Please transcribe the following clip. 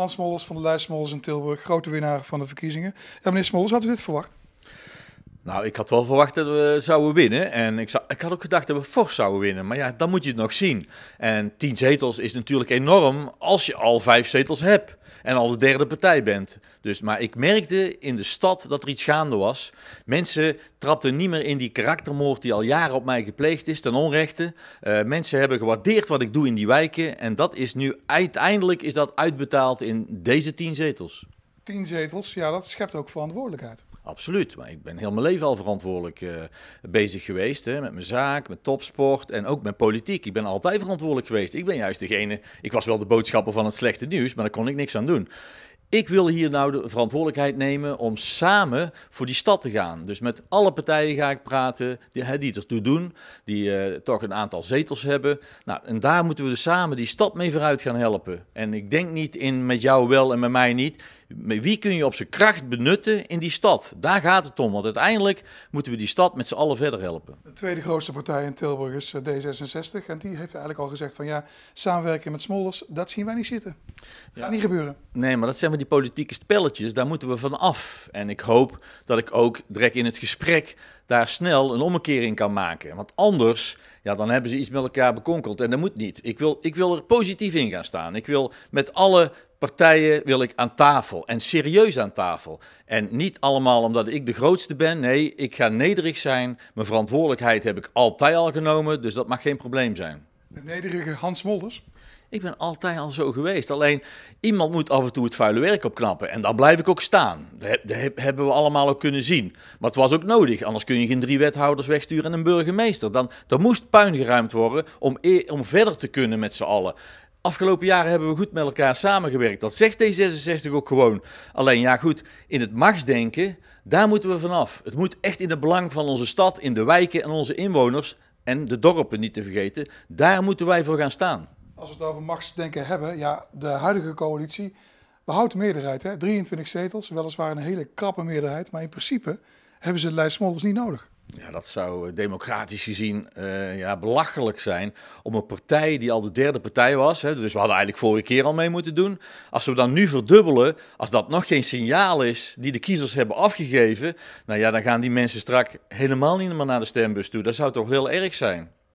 Hans Mollers van de lijst in Tilburg, grote winnaar van de verkiezingen. Ja, meneer Smollers, had u dit verwacht? Nou, ik had wel verwacht dat we zouden winnen. En ik, ik had ook gedacht dat we fors zouden winnen. Maar ja, dan moet je het nog zien. En tien zetels is natuurlijk enorm als je al vijf zetels hebt. En al de derde partij bent. Dus, maar ik merkte in de stad dat er iets gaande was. Mensen trapten niet meer in die karaktermoord die al jaren op mij gepleegd is, ten onrechte. Eh, mensen hebben gewaardeerd wat ik doe in die wijken. En dat is nu uiteindelijk is dat uitbetaald in deze tien zetels. Tien zetels, ja, dat schept ook verantwoordelijkheid. Absoluut, maar ik ben heel mijn leven al verantwoordelijk eh, bezig geweest. Hè, met mijn zaak, met topsport en ook met politiek. Ik ben altijd verantwoordelijk geweest. Ik ben juist degene, ik was wel de boodschapper van het slechte nieuws, maar daar kon ik niks aan doen ik wil hier nou de verantwoordelijkheid nemen om samen voor die stad te gaan. Dus met alle partijen ga ik praten die, die ertoe doen, die eh, toch een aantal zetels hebben. Nou, en daar moeten we dus samen die stad mee vooruit gaan helpen. En ik denk niet in met jou wel en met mij niet. Wie kun je op zijn kracht benutten in die stad? Daar gaat het om, want uiteindelijk moeten we die stad met z'n allen verder helpen. De tweede grootste partij in Tilburg is eh, D66 en die heeft eigenlijk al gezegd van ja, samenwerken met Smolders, dat zien wij niet zitten. Dat niet gebeuren. Nee, maar dat zijn we die politieke spelletjes, daar moeten we van af. En ik hoop dat ik ook direct in het gesprek daar snel een ommekeer in kan maken. Want anders, ja, dan hebben ze iets met elkaar bekonkeld en dat moet niet. Ik wil, ik wil er positief in gaan staan. Ik wil met alle partijen wil ik aan tafel en serieus aan tafel. En niet allemaal omdat ik de grootste ben. Nee, ik ga nederig zijn. Mijn verantwoordelijkheid heb ik altijd al genomen, dus dat mag geen probleem zijn. De nederige Hans Molders? Ik ben altijd al zo geweest. Alleen iemand moet af en toe het vuile werk opknappen. En daar blijf ik ook staan. Dat, hebben we allemaal ook kunnen zien. Maar het was ook nodig. Anders kun je geen drie wethouders wegsturen en een burgemeester. Dan, er moest puin geruimd worden om, e-, om verder te kunnen met z'n allen. Afgelopen jaren hebben we goed met elkaar samengewerkt. Dat zegt D66 ook gewoon. Alleen ja, goed, in het machtsdenken, daar moeten we vanaf. Het moet echt in het belang van onze stad, in de wijken en onze inwoners en de dorpen niet te vergeten. Daar moeten wij voor gaan staan als we het over machtsdenken hebben, ja, de huidige coalitie behoudt meerderheid. Hè? 23 zetels, weliswaar een hele krappe meerderheid, maar in principe hebben ze Leid Smolders niet nodig. Ja, dat zou eh, democratisch gezien eh, ja, belachelijk zijn om een partij die al de derde partij was, hè, dus we hadden eigenlijk vorige keer al mee moeten doen, als we dan nu verdubbelen, als dat nog geen signaal is die de kiezers hebben afgegeven, nou ja, dan gaan die mensen strak helemaal niet meer naar de stembus toe. Dat zou toch heel erg zijn?